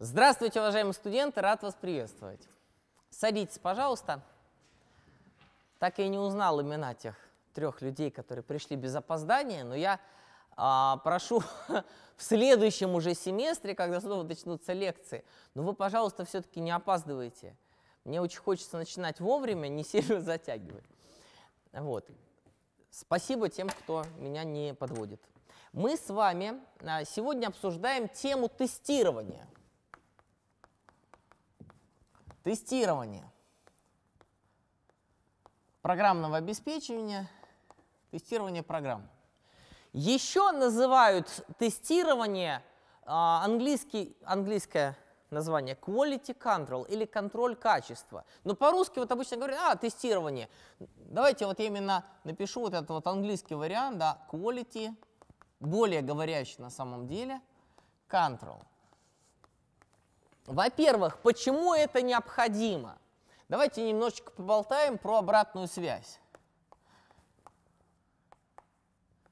Здравствуйте, уважаемые студенты, рад вас приветствовать. Садитесь, пожалуйста. Так я и не узнал имена тех трех людей, которые пришли без опоздания, но я а, прошу в следующем уже семестре, когда снова начнутся лекции, но вы, пожалуйста, все-таки не опаздывайте. Мне очень хочется начинать вовремя, не сильно затягивать. Вот. Спасибо тем, кто меня не подводит. Мы с вами а, сегодня обсуждаем тему тестирования – Тестирование программного обеспечения, тестирование программ. Еще называют тестирование а, английский, английское название quality control или контроль качества. Но по-русски вот обычно говорят, а, тестирование. Давайте вот я именно напишу вот этот вот английский вариант, да, quality, более говорящий на самом деле, control. Во-первых, почему это необходимо? Давайте немножечко поболтаем про обратную связь.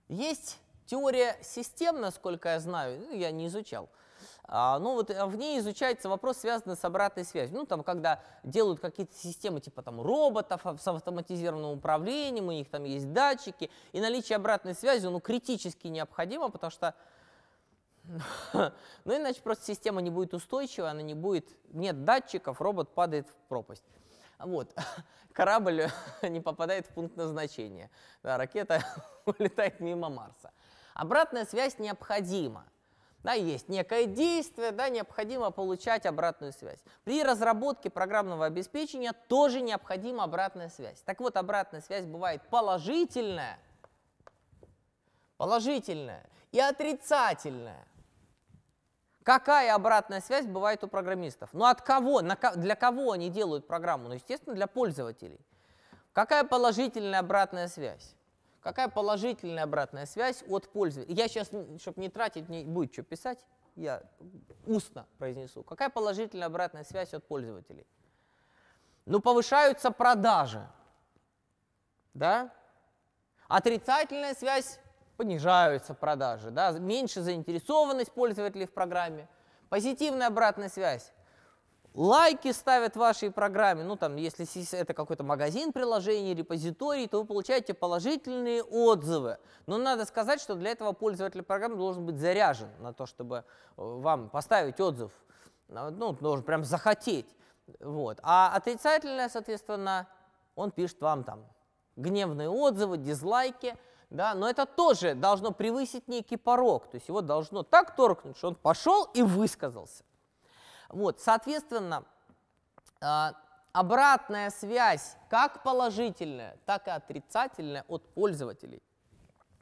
Есть теория систем, насколько я знаю, ну, я не изучал, а, ну вот а, в ней изучается вопрос, связанный с обратной связью. Ну там, когда делают какие-то системы типа там роботов с автоматизированным управлением, у них там есть датчики, и наличие обратной связи, ну критически необходимо, потому что ну, иначе просто система не будет устойчива, она не будет... Нет датчиков, робот падает в пропасть. Вот. Корабль не попадает в пункт назначения. Да, ракета улетает мимо Марса. Обратная связь необходима. Да, есть некое действие, да, необходимо получать обратную связь. При разработке программного обеспечения тоже необходима обратная связь. Так вот, обратная связь бывает положительная, положительная и отрицательная. Какая обратная связь бывает у программистов? Ну от кого, на, для кого они делают программу? Ну, естественно, для пользователей. Какая положительная обратная связь? Какая положительная обратная связь от пользователей? Я сейчас, чтобы не тратить, не будет что писать, я устно произнесу. Какая положительная обратная связь от пользователей? Ну, повышаются продажи. Да? Отрицательная связь понижаются продажи, да, меньше заинтересованность пользователей в программе, позитивная обратная связь. Лайки ставят в вашей программе, ну там, если это какой-то магазин приложений, репозиторий, то вы получаете положительные отзывы. Но надо сказать, что для этого пользователь программы должен быть заряжен на то, чтобы э, вам поставить отзыв. Э, ну, должен прям захотеть. Вот. А отрицательное, соответственно, он пишет вам там гневные отзывы, дизлайки – да, но это тоже должно превысить некий порог, то есть его должно так торкнуть, что он пошел и высказался. Вот, соответственно, а, обратная связь, как положительная, так и отрицательная от пользователей.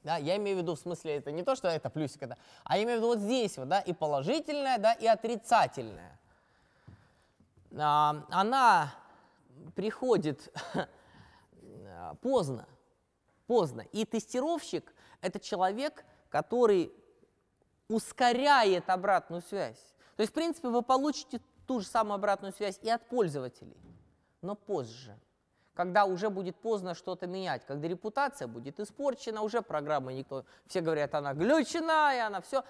Да, я имею в виду в смысле это не то, что это плюсик, да, а я имею в виду вот здесь вот, да, и положительная, да, и отрицательная. А, она приходит поздно поздно. И тестировщик – это человек, который ускоряет обратную связь. То есть, в принципе, вы получите ту же самую обратную связь и от пользователей, но позже когда уже будет поздно что-то менять, когда репутация будет испорчена, уже программа никто, все говорят, она глючена, и она все,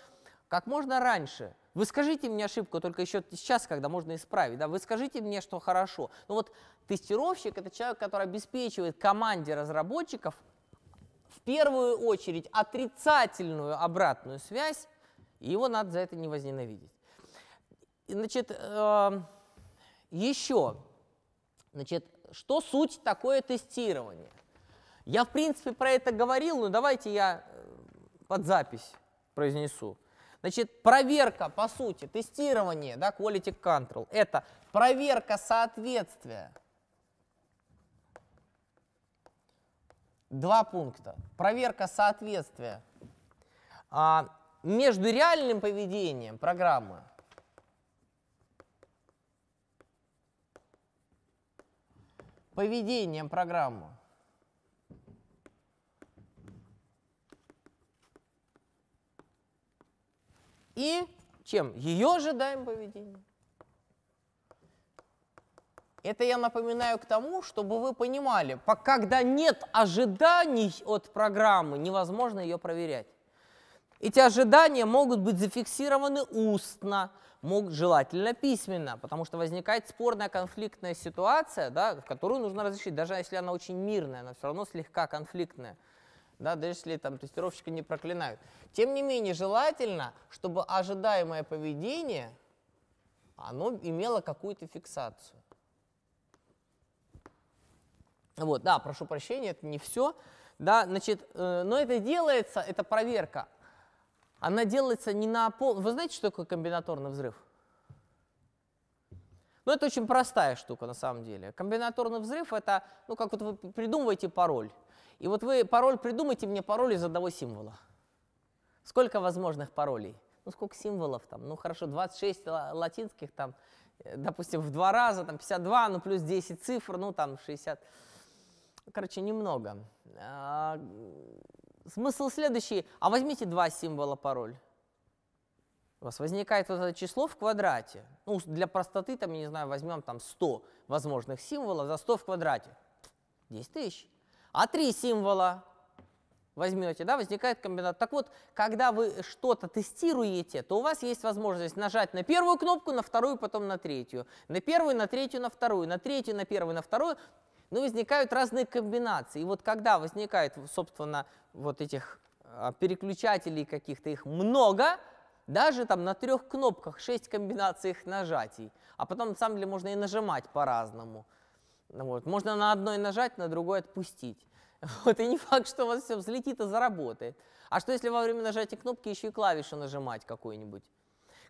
как можно раньше. Вы скажите мне ошибку, только еще сейчас, когда можно исправить, да, вы скажите мне, что хорошо. Ну вот тестировщик – это человек, который обеспечивает команде разработчиков в первую очередь отрицательную обратную связь, и его надо за это не возненавидеть. Значит, э, еще, значит, что суть такое тестирование? Я, в принципе, про это говорил, но давайте я э, под запись произнесу. Значит, проверка, по сути, тестирование, да, quality control, это проверка соответствия Два пункта. Проверка соответствия а, между реальным поведением программы поведением программы и чем? Ее ожидаем поведение. Это я напоминаю к тому, чтобы вы понимали, когда нет ожиданий от программы, невозможно ее проверять. Эти ожидания могут быть зафиксированы устно, мог, желательно письменно, потому что возникает спорная конфликтная ситуация, да, которую нужно разрешить, даже если она очень мирная, она все равно слегка конфликтная да, даже если там тестировщика не проклинают. Тем не менее, желательно, чтобы ожидаемое поведение, оно имело какую-то фиксацию. Вот, да, прошу прощения, это не все. Да, значит, э, но это делается, это проверка. Она делается не на пол... Вы знаете, что такое комбинаторный взрыв? Ну, это очень простая штука на самом деле. Комбинаторный взрыв – это, ну, как вот вы придумываете пароль. И вот вы пароль придумайте мне пароль из одного символа. Сколько возможных паролей? Ну, сколько символов там? Ну, хорошо, 26 латинских там, э, допустим, в два раза, там 52, ну, плюс 10 цифр, ну, там 60. Короче, немного. А, смысл следующий. А возьмите два символа пароль. У вас возникает вот это число в квадрате. Ну, для простоты, там, я не знаю, возьмем там 100 возможных символов за 100 в квадрате. 10 тысяч. А три символа возьмете, да, возникает комбинат. Так вот, когда вы что-то тестируете, то у вас есть возможность нажать на первую кнопку, на вторую, потом на третью. На первую, на третью, на вторую, на третью, на первую, на вторую. Но ну, возникают разные комбинации. И вот когда возникает, собственно, вот этих а, переключателей каких-то, их много, даже там на трех кнопках шесть комбинаций их нажатий. А потом, на самом деле, можно и нажимать по-разному. Вот. Можно на одной нажать, на другой отпустить. Вот, и не факт, что у вас все взлетит и заработает. А что если во время нажатия кнопки еще и клавишу нажимать какую-нибудь?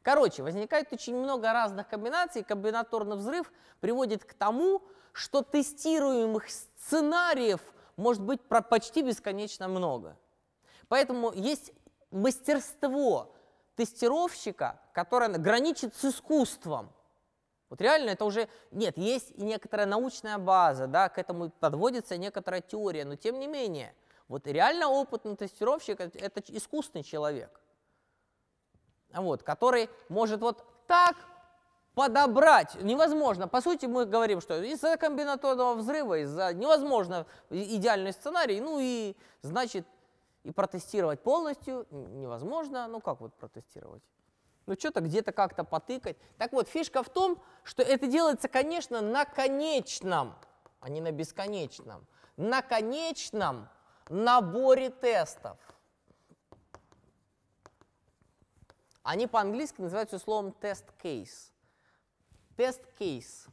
Короче, возникает очень много разных комбинаций, комбинаторный взрыв приводит к тому, что тестируемых сценариев может быть почти бесконечно много. Поэтому есть мастерство тестировщика, которое граничит с искусством. Вот реально это уже, нет, есть и некоторая научная база, да, к этому подводится некоторая теория, но тем не менее, вот реально опытный тестировщик – это искусный человек вот, который может вот так подобрать невозможно. По сути, мы говорим, что из-за комбинаторного взрыва, из-за невозможно идеальный сценарий, ну и значит и протестировать полностью невозможно. Ну как вот протестировать? Ну что-то где-то как-то потыкать. Так вот, фишка в том, что это делается, конечно, на конечном, а не на бесконечном, на конечном наборе тестов. Они по-английски называются словом test case. Test case.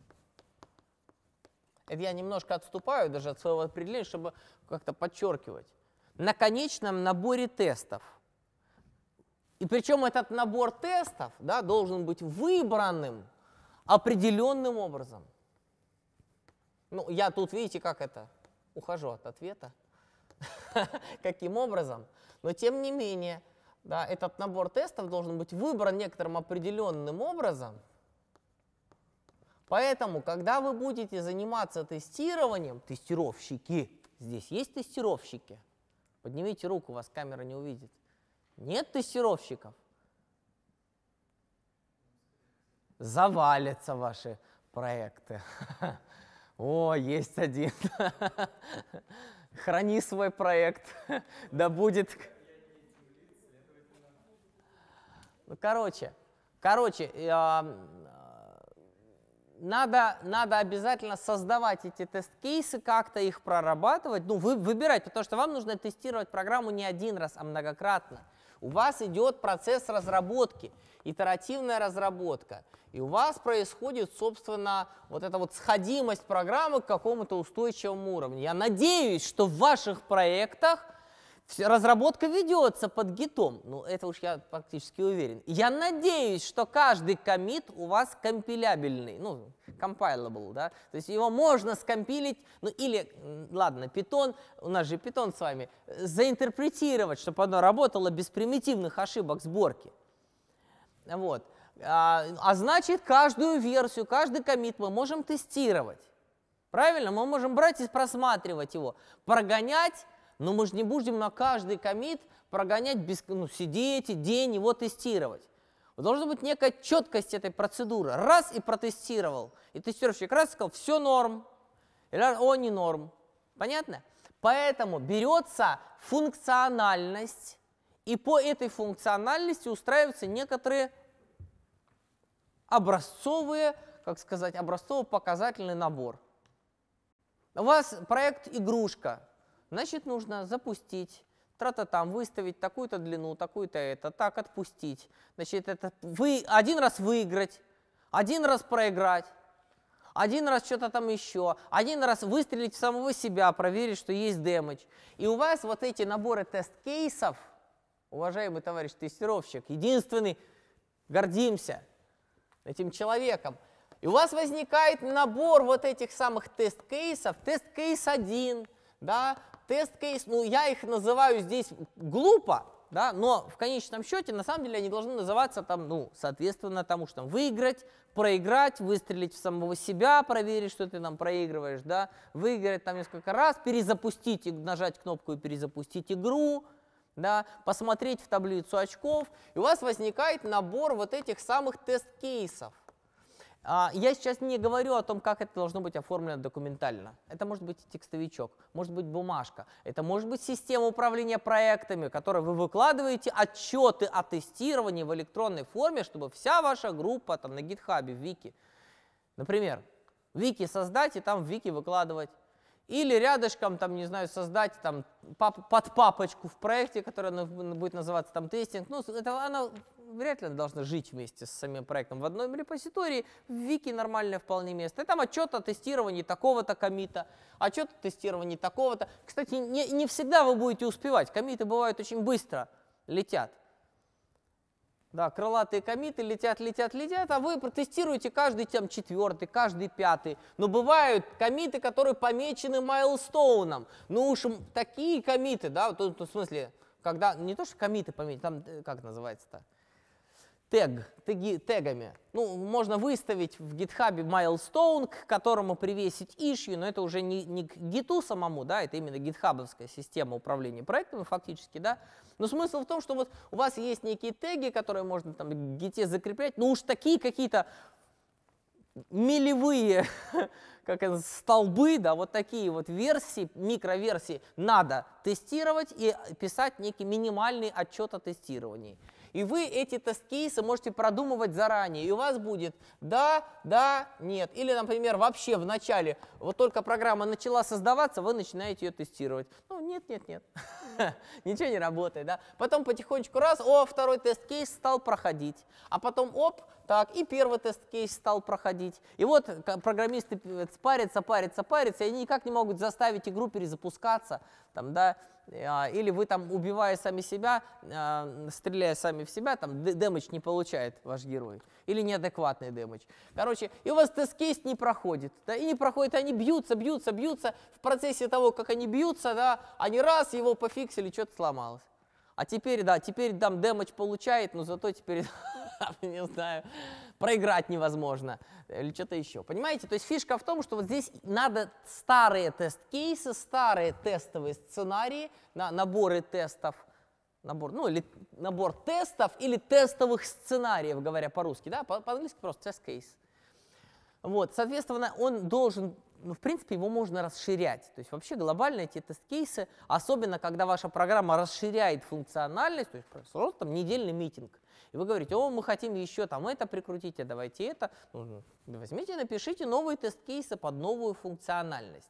Это я немножко отступаю даже от своего определения, чтобы как-то подчеркивать. На конечном наборе тестов. И причем этот набор тестов да, должен быть выбранным определенным образом. Ну, я тут, видите, как это, ухожу от ответа. Каким образом? Но тем не менее, да, этот набор тестов должен быть выбран некоторым определенным образом. Поэтому, когда вы будете заниматься тестированием, тестировщики, здесь есть тестировщики? Поднимите руку, вас камера не увидит. Нет тестировщиков? Завалятся ваши проекты. О, есть один. Храни свой проект, да будет Ну, Короче, короче, а, надо, надо обязательно создавать эти тест-кейсы, как-то их прорабатывать, ну, вы, выбирать, потому что вам нужно тестировать программу не один раз, а многократно. У вас идет процесс разработки, итеративная разработка, и у вас происходит, собственно, вот эта вот сходимость программы к какому-то устойчивому уровню. Я надеюсь, что в ваших проектах – Разработка ведется под гитом, ну это уж я практически уверен. Я надеюсь, что каждый комит у вас компилябельный, ну, compilable, да, то есть его можно скомпилить, ну или, ладно, питон, у нас же питон с вами, заинтерпретировать, чтобы оно работало без примитивных ошибок сборки. Вот. А, а значит, каждую версию, каждый комит мы можем тестировать. Правильно? Мы можем брать и просматривать его, прогонять но мы же не будем на каждый комит прогонять, без, ну, сидеть день его тестировать. Должна быть некая четкость этой процедуры. Раз и протестировал. И тестировщик раз сказал, все норм. Или он не норм. Понятно? Поэтому берется функциональность, и по этой функциональности устраиваются некоторые образцовые, как сказать, образцово-показательный набор. У вас проект «Игрушка», Значит, нужно запустить тра там, выставить такую-то длину, такую-то это, так отпустить. Значит, это вы, один раз выиграть, один раз проиграть, один раз что-то там еще, один раз выстрелить в самого себя, проверить, что есть дэмэдж. И у вас вот эти наборы тест-кейсов, уважаемый товарищ тестировщик, единственный, гордимся этим человеком. И у вас возникает набор вот этих самых тест-кейсов, тест-кейс один, да, тест-кейс, ну я их называю здесь глупо, да, но в конечном счете, на самом деле, они должны называться там, ну, соответственно тому, что там выиграть, проиграть, выстрелить в самого себя, проверить, что ты там проигрываешь, да, выиграть там несколько раз, перезапустить, нажать кнопку и перезапустить игру, да, посмотреть в таблицу очков, и у вас возникает набор вот этих самых тест-кейсов. А, я сейчас не говорю о том, как это должно быть оформлено документально. Это может быть текстовичок, может быть бумажка, это может быть система управления проектами, которой вы выкладываете отчеты о тестировании в электронной форме, чтобы вся ваша группа там, на гитхабе, в Вики, например, Вики создать и там в Вики выкладывать или рядышком, там, не знаю, создать там, пап, под папочку в проекте, которая будет называться там тестинг. Ну, это она вряд ли должна жить вместе с самим проектом. В одной репозитории в Вики нормальное вполне место. И там отчет о тестировании такого-то комита, отчет о тестировании такого-то. Кстати, не, не всегда вы будете успевать. Комиты бывают очень быстро летят. Да, крылатые комиты летят, летят, летят, а вы протестируете каждый там четвертый, каждый пятый. Но бывают комиты, которые помечены майлстоуном. Ну уж такие комиты, да, в том смысле, когда не то, что комиты помечены, там э, как называется-то? тег, теги, тегами. Ну, можно выставить в GitHub milestone, к которому привесить issue, но это уже не, не к гиту самому, да, это именно гитхабовская система управления проектами фактически, да. Но смысл в том, что вот у вас есть некие теги, которые можно там к гите закреплять, ну уж такие какие-то милевые как это, столбы, да, вот такие вот версии, микроверсии надо тестировать и писать некий минимальный отчет о тестировании. И вы эти тест-кейсы можете продумывать заранее. И у вас будет да, да, нет. Или, например, вообще в начале, вот только программа начала создаваться, вы начинаете ее тестировать. Ну, нет, нет, нет. Ничего не работает, да. Потом потихонечку раз, о, второй тест-кейс стал проходить. А потом, оп, так, и первый тест-кейс стал проходить. И вот программисты э, парятся, парятся, парятся, и они никак не могут заставить игру перезапускаться, там, да, а, или вы там, убивая сами себя, а, стреляя сами в себя, там дэмэдж не получает ваш герой, или неадекватный дэмэдж. Короче, и у вас тест-кейс не проходит, да, и не проходит, они бьются, бьются, бьются, в процессе того, как они бьются, да, они раз, его пофиксили, что-то сломалось. А теперь, да, теперь там дэмэдж получает, но зато теперь, не знаю, проиграть невозможно э, или что-то еще. Понимаете? То есть фишка в том, что вот здесь надо старые тест-кейсы, старые тестовые сценарии, на, наборы тестов, набор, ну или набор тестов или тестовых сценариев, говоря по-русски, да, по-английски -по просто тест-кейс. Вот, соответственно, он должен ну, в принципе, его можно расширять. То есть вообще глобально эти тест-кейсы, особенно когда ваша программа расширяет функциональность, то есть просто там недельный митинг, и вы говорите, о, мы хотим еще там это прикрутить, а давайте это. возьмите, напишите новые тест-кейсы под новую функциональность.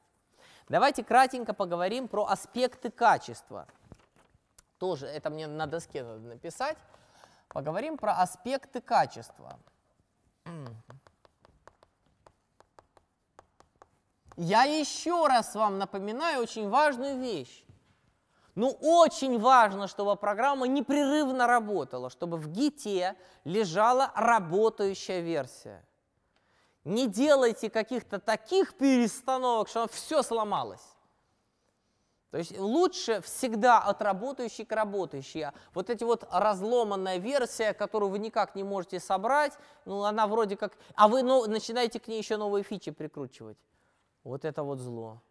Давайте кратенько поговорим про аспекты качества. Тоже это мне на доске надо написать. Поговорим про аспекты качества. Я еще раз вам напоминаю очень важную вещь. Ну, очень важно, чтобы программа непрерывно работала, чтобы в гите лежала работающая версия. Не делайте каких-то таких перестановок, что все сломалось. То есть лучше всегда от работающей к работающей. Вот эти вот разломанная версия, которую вы никак не можете собрать, ну она вроде как... А вы ну, начинаете к ней еще новые фичи прикручивать. Вот это вот зло.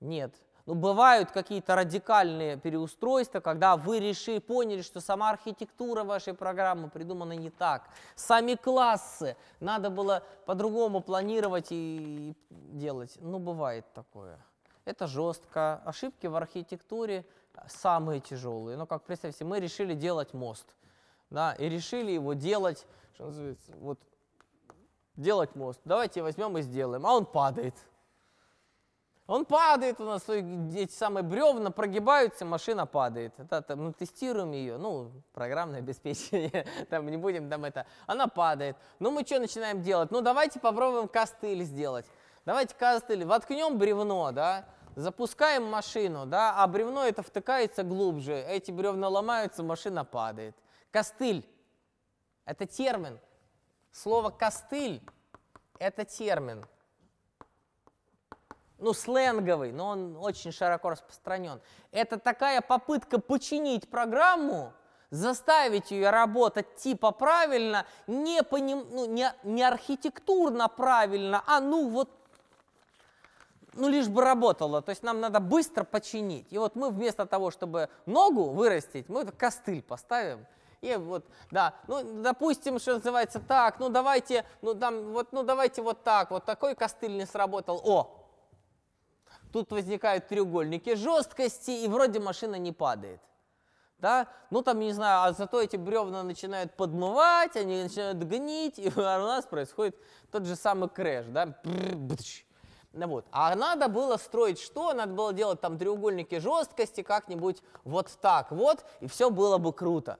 Нет, но ну, бывают какие-то радикальные переустройства, когда вы решили, поняли, что сама архитектура вашей программы придумана не так. Сами классы надо было по-другому планировать и делать. Ну, бывает такое. Это жестко. Ошибки в архитектуре э, самые тяжелые. Но ну, как представьте, мы решили делать мост. Да, и решили его делать, что называется, вот делать мост. Давайте возьмем и сделаем. А он падает. Он падает у нас, эти самые бревна прогибаются, машина падает. Это, там, ну, тестируем ее, ну, программное обеспечение, там не будем там это. Она падает. Ну, мы что начинаем делать? Ну, давайте попробуем костыль сделать. Давайте костыль, воткнем бревно, да, запускаем машину, да, а бревно это втыкается глубже, эти бревна ломаются, машина падает. Костыль – это термин. Слово «костыль» – это термин ну, сленговый, но он очень широко распространен. Это такая попытка починить программу, заставить ее работать типа правильно, не, по ним, ну, не, не архитектурно правильно, а ну вот, ну лишь бы работала. То есть нам надо быстро починить. И вот мы вместо того, чтобы ногу вырастить, мы костыль поставим и вот, да, ну, допустим, что называется так, ну, давайте, ну, там, вот, ну, давайте вот так, вот такой костыль не сработал, о, Тут возникают треугольники жесткости, и вроде машина не падает. Да? Ну там, не знаю, а зато эти бревна начинают подмывать, они начинают гнить, и у нас происходит тот же самый крэш. Да? Ну, вот. А надо было строить что? Надо было делать там треугольники жесткости как-нибудь вот так вот, и все было бы круто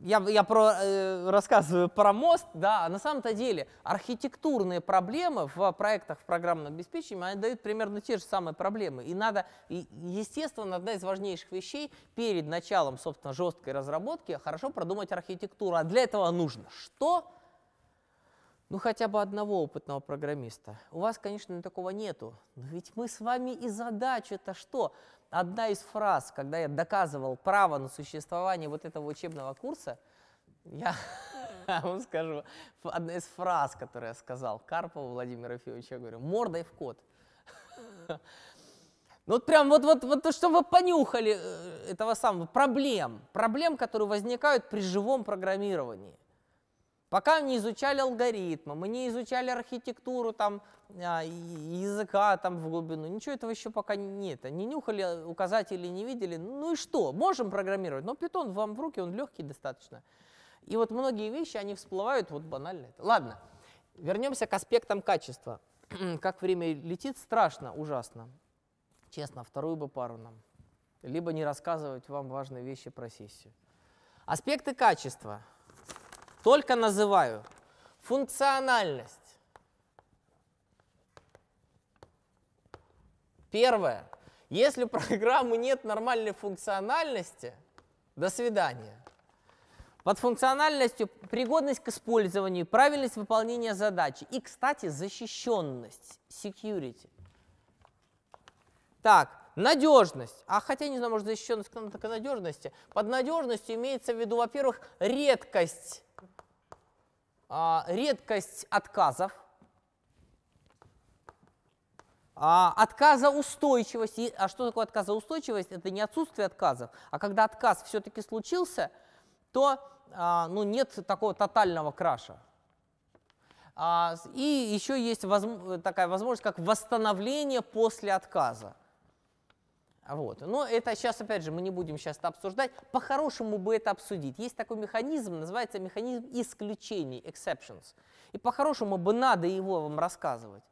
я, я про, э, рассказываю про мост, да, а на самом-то деле архитектурные проблемы в проектах программного обеспечения, они дают примерно те же самые проблемы. И надо, и, естественно, одна из важнейших вещей перед началом, собственно, жесткой разработки, хорошо продумать архитектуру. А для этого нужно что? Ну, хотя бы одного опытного программиста. У вас, конечно, такого нету. Но ведь мы с вами и задача-то что? одна из фраз, когда я доказывал право на существование вот этого учебного курса, я вам скажу, одна из фраз, которую я сказал Карпову Владимиру Ефимовичу, я говорю, мордой в кот. Ну вот прям вот, вот, вот, чтобы вы понюхали э, этого самого, проблем, проблем, которые возникают при живом программировании. Пока мы не изучали алгоритмы, мы не изучали архитектуру там, а, языка там в глубину, ничего этого еще пока нет. Не нюхали указатели, не видели. Ну и что? Можем программировать, но питон вам в руки, он легкий достаточно. И вот многие вещи, они всплывают, вот банально это. Ладно, вернемся к аспектам качества. как время летит, страшно, ужасно. Честно, вторую бы пару нам. Либо не рассказывать вам важные вещи про сессию. Аспекты качества – только называю. Функциональность. Первое. Если у программы нет нормальной функциональности, до свидания. Под функциональностью пригодность к использованию, правильность выполнения задачи и, кстати, защищенность, security. Так, надежность. А хотя, не знаю, может, защищенность к надежности. Под надежностью имеется в виду, во-первых, редкость а, редкость отказов, а, отказоустойчивость. а что такое отказоустойчивость? Это не отсутствие отказов, а когда отказ все-таки случился, то а, ну, нет такого тотального краша. и еще есть такая возможность, как восстановление после отказа. Вот. Но это сейчас, опять же, мы не будем сейчас это обсуждать. По-хорошему бы это обсудить. Есть такой механизм, называется механизм исключений, exceptions. И по-хорошему бы надо его вам рассказывать.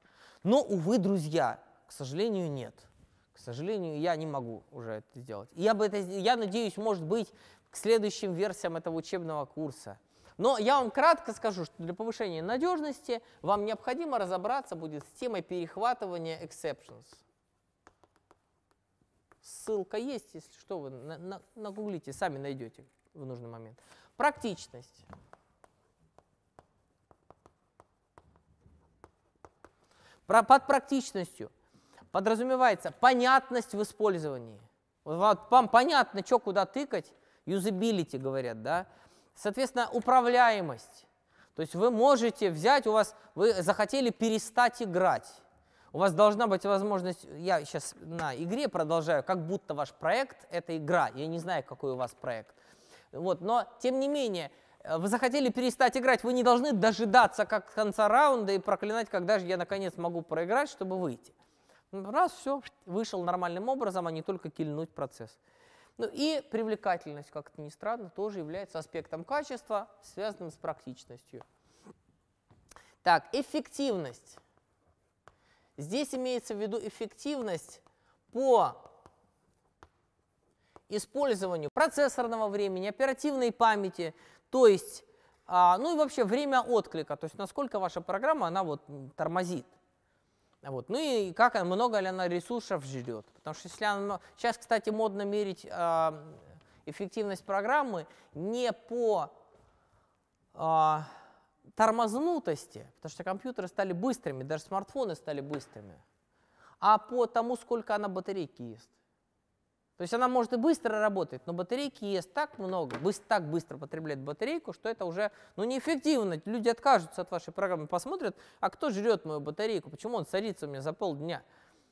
Но, увы, друзья, к сожалению, нет. К сожалению, я не могу уже это сделать. Я, бы это, я надеюсь, может быть, к следующим версиям этого учебного курса. Но я вам кратко скажу, что для повышения надежности вам необходимо разобраться будет с темой перехватывания exceptions. Ссылка есть, если что, вы на, на, нагуглите, сами найдете в нужный момент. Практичность. Про, под практичностью подразумевается понятность в использовании. Вот вам понятно, что куда тыкать, юзабилити говорят, да? Соответственно, управляемость. То есть вы можете взять, у вас, вы захотели перестать играть. У вас должна быть возможность, я сейчас на игре продолжаю, как будто ваш проект — это игра. Я не знаю, какой у вас проект. Вот, но, тем не менее, э, вы захотели перестать играть, вы не должны дожидаться как конца раунда и проклинать, когда же я наконец могу проиграть, чтобы выйти. Ну, раз, все, вышел нормальным образом, а не только кильнуть процесс. Ну и привлекательность, как это ни странно, тоже является аспектом качества, связанным с практичностью. Так, эффективность. Здесь имеется в виду эффективность по использованию процессорного времени, оперативной памяти, то есть, а, ну и вообще время отклика, то есть насколько ваша программа, она вот тормозит. Вот. Ну и как много ли она ресурсов жрет. Потому что если она... Сейчас, ну, кстати, модно мерить а, эффективность программы не по а, тормознутости, потому что компьютеры стали быстрыми, даже смартфоны стали быстрыми, а по тому, сколько она батарейки ест. То есть она может и быстро работать, но батарейки ест так много, быстро, так быстро потребляет батарейку, что это уже ну, неэффективно. Люди откажутся от вашей программы, посмотрят, а кто жрет мою батарейку, почему он садится у меня за полдня.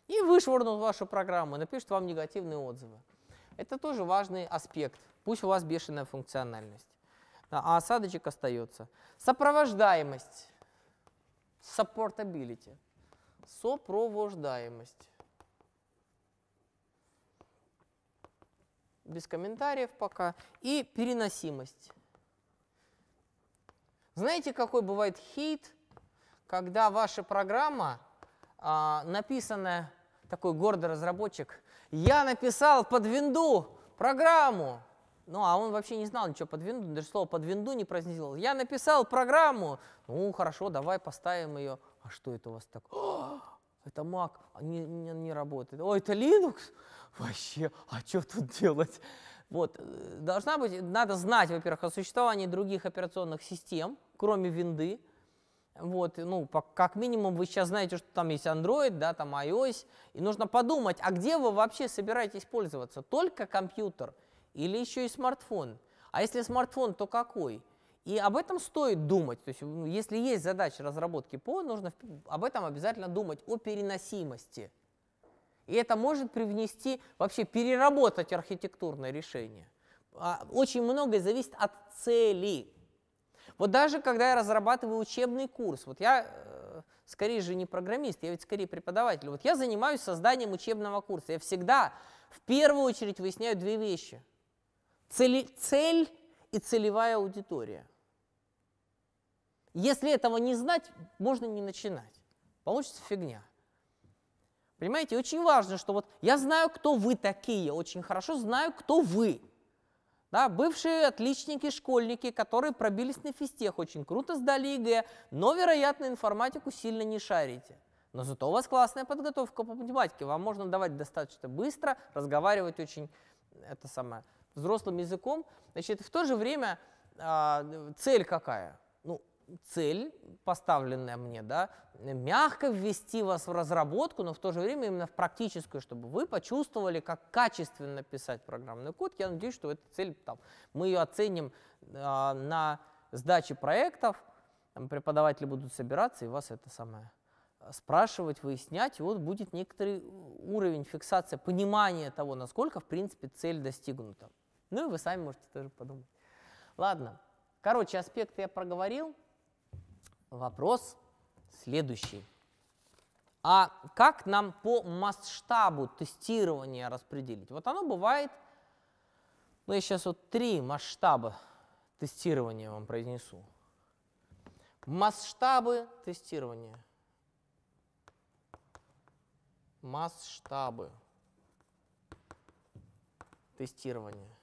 И вышвырнут вашу программу, напишут вам негативные отзывы. Это тоже важный аспект. Пусть у вас бешеная функциональность. А, а осадочек остается. Сопровождаемость. Supportability. Сопровождаемость. Без комментариев пока. И переносимость. Знаете, какой бывает хейт, когда ваша программа, а, написанная, такой гордый разработчик, я написал под винду программу, ну, а он вообще не знал ничего под винду, даже слово под винду не произнесил. Я написал программу. Ну, хорошо, давай поставим ее. А что это у вас так? «А, это Mac, а не, не, не работает. О, это Linux? Вообще, а что тут делать? Вот, э, должна быть, надо знать, во-первых, о существовании других операционных систем, кроме винды. Вот, ну, по, как минимум, вы сейчас знаете, что там есть Android, да, там iOS, и нужно подумать, а где вы вообще собираетесь пользоваться? Только компьютер – или еще и смартфон. А если смартфон, то какой? И об этом стоит думать. То есть, ну, если есть задача разработки ПО, нужно об этом обязательно думать, о переносимости. И это может привнести, вообще переработать архитектурное решение. А, очень многое зависит от цели. Вот даже когда я разрабатываю учебный курс, вот я э, скорее же не программист, я ведь скорее преподаватель. Вот я занимаюсь созданием учебного курса. Я всегда в первую очередь выясняю две вещи – Цели, цель и целевая аудитория. Если этого не знать, можно не начинать. Получится фигня. Понимаете, очень важно, что вот я знаю, кто вы такие, очень хорошо знаю, кто вы. Да, бывшие отличники, школьники, которые пробились на физтех, очень круто сдали ЕГЭ, но, вероятно, информатику сильно не шарите. Но зато у вас классная подготовка по математике, вам можно давать достаточно быстро, разговаривать очень, это самое, взрослым языком. Значит, в то же время а, цель какая? Ну, цель, поставленная мне, да, мягко ввести вас в разработку, но в то же время именно в практическую, чтобы вы почувствовали, как качественно писать программный код. Я надеюсь, что эта цель, там, мы ее оценим а, на сдаче проектов, преподаватели будут собираться и вас это самое спрашивать, выяснять, и вот будет некоторый уровень фиксации, понимания того, насколько, в принципе, цель достигнута. Ну и вы сами можете тоже подумать. Ладно. Короче, аспекты я проговорил. Вопрос следующий. А как нам по масштабу тестирования распределить? Вот оно бывает, ну я сейчас вот три масштаба тестирования вам произнесу. Масштабы тестирования. Масштабы тестирования.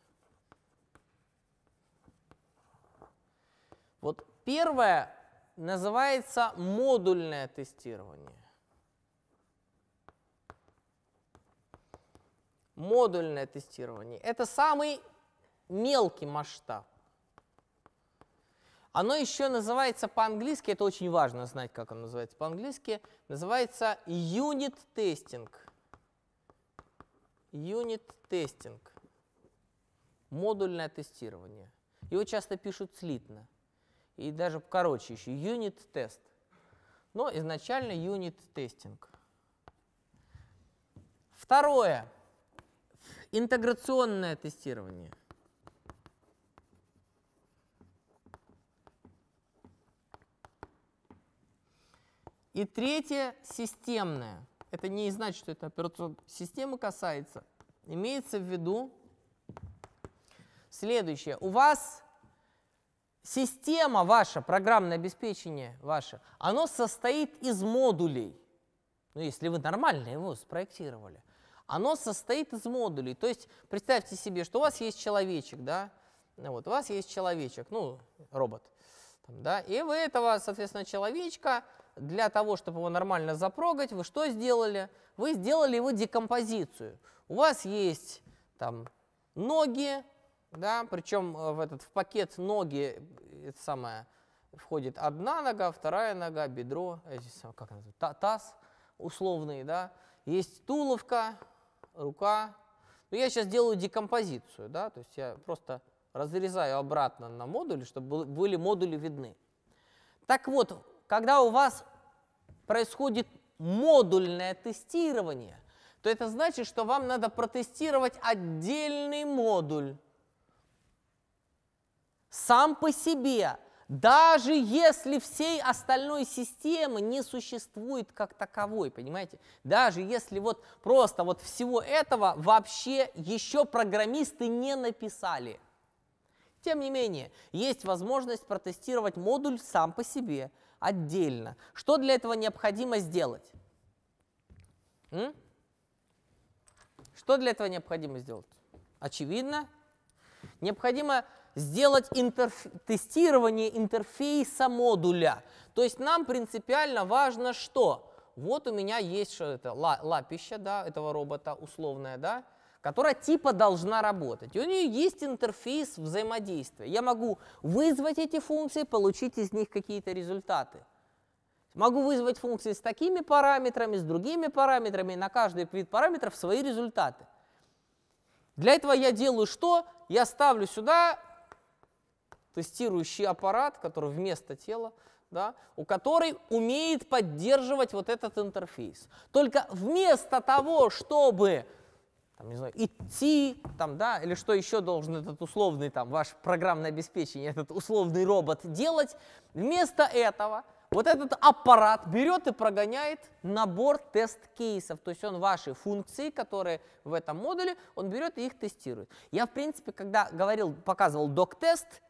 Вот первое называется модульное тестирование. Модульное тестирование – это самый мелкий масштаб. Оно еще называется по-английски, это очень важно знать, как оно называется по-английски, называется unit testing. Unit testing. Модульное тестирование. Его часто пишут слитно и даже короче еще, unit тест Но изначально unit тестинг Второе. Интеграционное тестирование. И третье – системное. Это не значит, что это операционная система касается. Имеется в виду следующее. У вас Система ваша, программное обеспечение ваше, оно состоит из модулей. Ну, если вы нормально его спроектировали. Оно состоит из модулей. То есть представьте себе, что у вас есть человечек, да? Вот, у вас есть человечек, ну, робот. Там, да? И вы этого, соответственно, человечка для того, чтобы его нормально запрогать, вы что сделали? Вы сделали его декомпозицию. У вас есть там ноги, да, причем э, в, этот, в пакет ноги э, это самое, входит одна нога, вторая нога, бедро, э, как называется, таз условный, да, есть туловка, рука. Но ну, я сейчас делаю декомпозицию, да, то есть я просто разрезаю обратно на модули, чтобы были модули видны. Так вот, когда у вас происходит модульное тестирование, то это значит, что вам надо протестировать отдельный модуль сам по себе, даже если всей остальной системы не существует как таковой, понимаете? Даже если вот просто вот всего этого вообще еще программисты не написали. Тем не менее, есть возможность протестировать модуль сам по себе, отдельно. Что для этого необходимо сделать? М? Что для этого необходимо сделать? Очевидно, необходимо сделать интерф... тестирование интерфейса модуля. То есть нам принципиально важно что? Вот у меня есть что это, лапища да, этого робота условная, да, которая типа должна работать. И у нее есть интерфейс взаимодействия. Я могу вызвать эти функции, получить из них какие-то результаты. Могу вызвать функции с такими параметрами, с другими параметрами, на каждый вид параметров свои результаты. Для этого я делаю что? Я ставлю сюда тестирующий аппарат, который вместо тела, да, у которой умеет поддерживать вот этот интерфейс. Только вместо того, чтобы там, не знаю, идти, там, да, или что еще должен этот условный, там, ваш программное обеспечение, этот условный робот делать, вместо этого вот этот аппарат берет и прогоняет набор тест-кейсов, то есть он ваши функции, которые в этом модуле, он берет и их тестирует. Я, в принципе, когда говорил, показывал док-тест,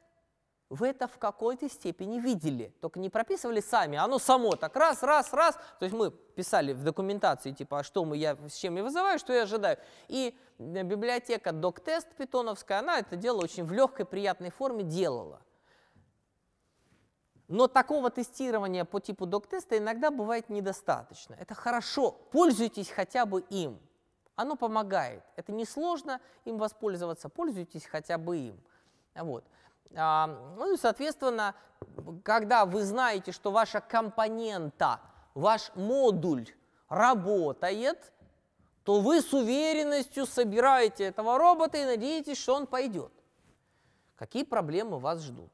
вы это в какой-то степени видели, только не прописывали сами, а оно само так раз, раз, раз. То есть мы писали в документации, типа, а что мы, я, с чем я вызываю, что я ожидаю. И э, библиотека док-тест питоновская, она это дело очень в легкой, приятной форме делала. Но такого тестирования по типу док-теста иногда бывает недостаточно. Это хорошо, пользуйтесь хотя бы им. Оно помогает. Это несложно им воспользоваться, пользуйтесь хотя бы им. Вот. А, ну и, соответственно, когда вы знаете, что ваша компонента, ваш модуль работает, то вы с уверенностью собираете этого робота и надеетесь, что он пойдет. Какие проблемы вас ждут?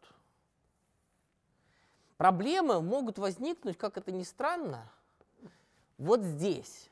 Проблемы могут возникнуть, как это ни странно, вот здесь.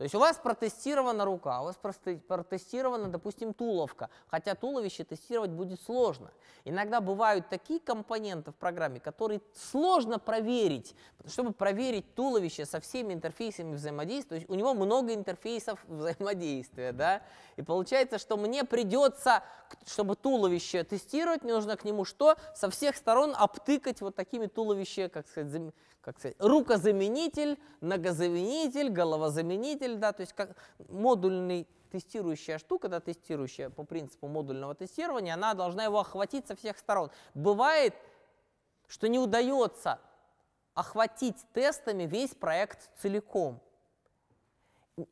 То есть у вас протестирована рука, у вас протестирована, допустим, туловка, хотя туловище тестировать будет сложно. Иногда бывают такие компоненты в программе, которые сложно проверить. Чтобы проверить туловище со всеми интерфейсами взаимодействия, то есть у него много интерфейсов взаимодействия, да, и получается, что мне придется, чтобы туловище тестировать, мне нужно к нему что? Со всех сторон обтыкать вот такими туловище, как сказать, как сказать, рукозаменитель, ногозаменитель, головозаменитель, да, то есть как модульный тестирующая штука, да, тестирующая по принципу модульного тестирования, она должна его охватить со всех сторон. Бывает, что не удается охватить тестами весь проект целиком.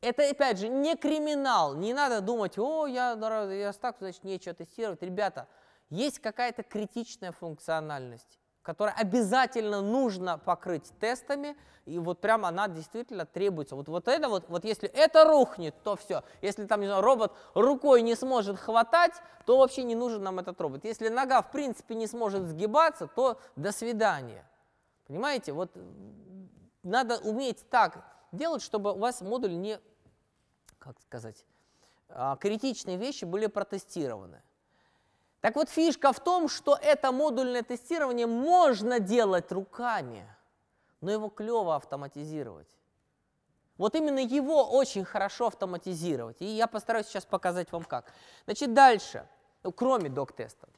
Это, опять же, не криминал. Не надо думать, о, я, раз так, значит, нечего тестировать. Ребята, есть какая-то критичная функциональность которое обязательно нужно покрыть тестами, и вот прям она действительно требуется. Вот, вот это вот, вот если это рухнет, то все. Если там, не знаю, робот рукой не сможет хватать, то вообще не нужен нам этот робот. Если нога в принципе не сможет сгибаться, то до свидания. Понимаете, вот надо уметь так делать, чтобы у вас модуль не, как сказать, а, критичные вещи были протестированы. Так вот, фишка в том, что это модульное тестирование можно делать руками, но его клево автоматизировать. Вот именно его очень хорошо автоматизировать. И я постараюсь сейчас показать вам как. Значит, дальше, ну, кроме док-тестов.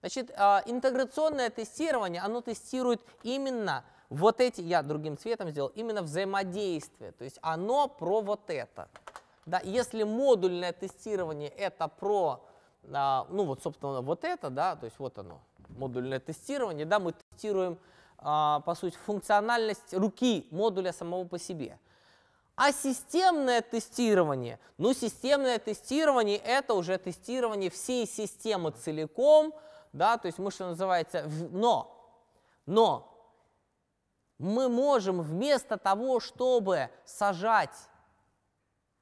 Значит, а, интеграционное тестирование, оно тестирует именно вот эти, я другим цветом сделал, именно взаимодействие. То есть оно про вот это. Да, если модульное тестирование это про а, ну вот, собственно, вот это, да, то есть вот оно, модульное тестирование, да, мы тестируем, а, по сути, функциональность руки модуля самого по себе. А системное тестирование, ну, системное тестирование – это уже тестирование всей системы целиком, да, то есть мы, что называется, но, но мы можем вместо того, чтобы сажать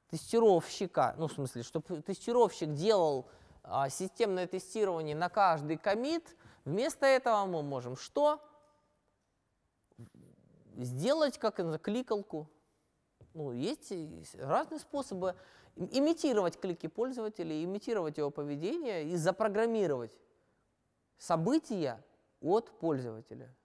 тестировщика, ну, в смысле, чтобы тестировщик делал а, системное тестирование на каждый комит. Вместо этого мы можем что? Сделать как кликалку. Ну, есть разные способы имитировать клики пользователя, имитировать его поведение и запрограммировать события от пользователя.